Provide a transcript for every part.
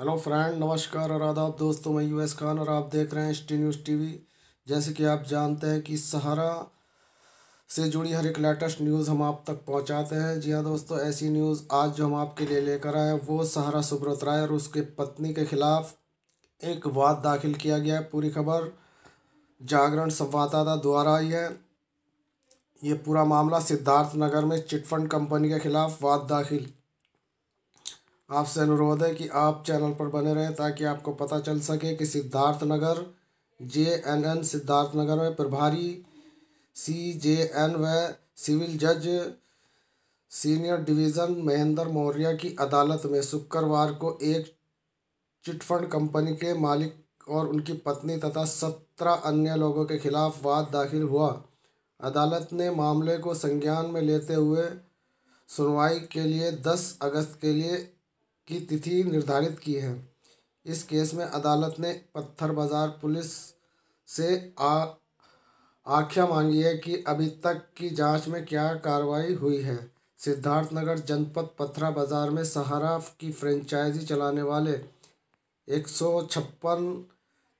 hello friend नमस्कार और आदाब दोस्तों मैं यूएस खान और आप देख रहे हैं एस टी न्यूज़ टीवी जैसे कि आप जानते हैं कि सहारा से जुड़ी हर एक लेटेस्ट न्यूज़ हम आप तक पहुंचाते हैं जी हाँ दोस्तों ऐसी न्यूज़ आज जो हम आपके लिए लेकर आए वो सहारा सुब्रत राय और उसके पत्नी के खिलाफ एक वाद दाखिल किया गया है पूरी खबर जागरण संवाददाता द्वारा आई है ये पूरा मामला सिद्धार्थ नगर में चिटफंड कंपनी के खिलाफ वाद दाखिल आपसे अनुरोध है कि आप चैनल पर बने रहें ताकि आपको पता चल सके कि Siddharth Nagar J N N Siddharth Nagar में प्रभारी सी जे एन व सिविल जज सीनियर डिवीज़न महेंद्र मौर्य की अदालत में शुक्रवार को एक चिटफंड कंपनी के मालिक और उनकी पत्नी तथा सत्रह अन्य लोगों के खिलाफ वाद दाखिल हुआ अदालत ने मामले को संज्ञान में लेते हुए सुनवाई के लिए दस अगस्त के लिए की तिथि निर्धारित की है इस केस में अदालत ने पत्थर बाजार पुलिस से आ आख्या मांगी है कि अभी तक की जांच में क्या कार्रवाई हुई है सिद्धार्थनगर जनपद पथरा बाजार में सहारा की फ्रेंचाइजी चलाने वाले एक सौ छप्पन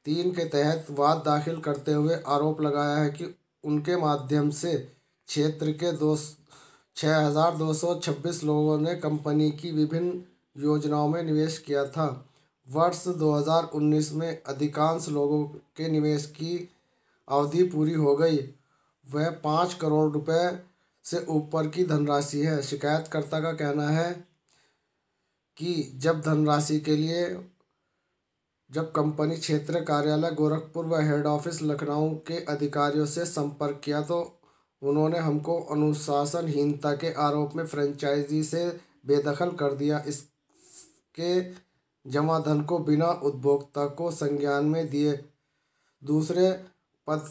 तीन के तहत वाद दाखिल करते हुए आरोप लगाया है कि उनके माध्यम से क्षेत्र के दो छः हज़ार दो सौ छब्बीस लोगों ने कंपनी की विभिन्न योजनाओं में निवेश किया था वर्ष 2019 में अधिकांश लोगों के निवेश की अवधि पूरी हो गई वह पाँच करोड़ रुपए से ऊपर की धनराशि है शिकायतकर्ता का कहना है कि जब धनराशि के लिए जब कंपनी क्षेत्र कार्यालय गोरखपुर व हेड ऑफिस लखनऊ के अधिकारियों से संपर्क किया तो उन्होंने हमको अनुशासनहीनता के आरोप में फ्रेंचाइजी से बेदखल कर दिया इस के जमा धन को बिना उपभोक्ता को संज्ञान में दिए दूसरे पद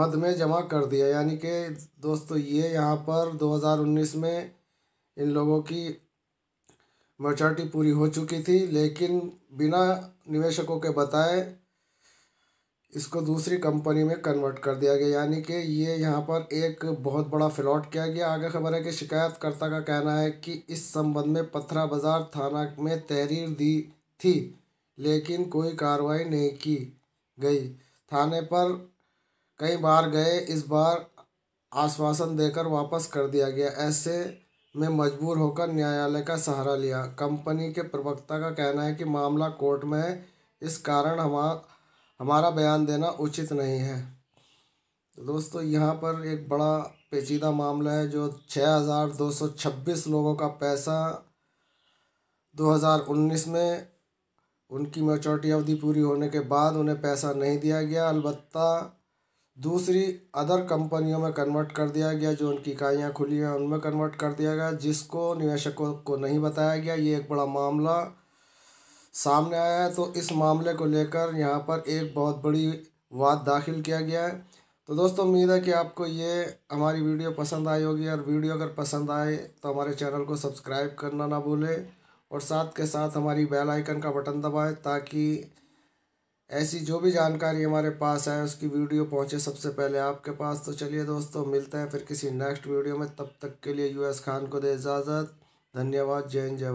मद में जमा कर दिया यानी कि दोस्तों ये यहाँ पर 2019 में इन लोगों की मेचोरिटी पूरी हो चुकी थी लेकिन बिना निवेशकों के बताए इसको दूसरी कंपनी में कन्वर्ट कर दिया गया यानी कि ये यहाँ पर एक बहुत बड़ा फ्लॉट किया गया आगे खबर है कि शिकायतकर्ता का कहना है कि इस संबंध में पथरा बाजार थाना में तहरीर दी थी लेकिन कोई कार्रवाई नहीं की गई थाने पर कई बार गए इस बार आश्वासन देकर वापस कर दिया गया ऐसे में मजबूर होकर न्यायालय का सहारा लिया कंपनी के प्रवक्ता का कहना है कि मामला कोर्ट में है इस कारण हमारा हमारा बयान देना उचित नहीं है तो दोस्तों यहाँ पर एक बड़ा पेचीदा मामला है जो छः हज़ार दो सौ छब्बीस लोगों का पैसा दो हज़ार उन्नीस में उनकी मेचोरिटी अवधि पूरी होने के बाद उन्हें पैसा नहीं दिया गया अलबत् दूसरी अदर कंपनियों में कन्वर्ट कर दिया गया जो उनकी इकाइयाँ खुली हैं उनमें कन्वर्ट कर दिया गया जिसको निवेशकों को नहीं बताया गया ये एक बड़ा मामला सामने आया है तो इस मामले को लेकर यहाँ पर एक बहुत बड़ी वाद दाखिल किया गया है तो दोस्तों उम्मीद है कि आपको ये हमारी वीडियो पसंद आई होगी और वीडियो अगर पसंद आए तो हमारे चैनल को सब्सक्राइब करना ना भूलें और साथ के साथ हमारी बेल आइकन का बटन दबाएं ताकि ऐसी जो भी जानकारी हमारे पास आए उसकी वीडियो पहुंचे सबसे पहले आपके पास तो चलिए दोस्तों मिलते हैं फिर किसी नेक्स्ट वीडियो में तब तक के लिए यूएस खान को दे इजाज़त धन्यवाद जय हिंद जय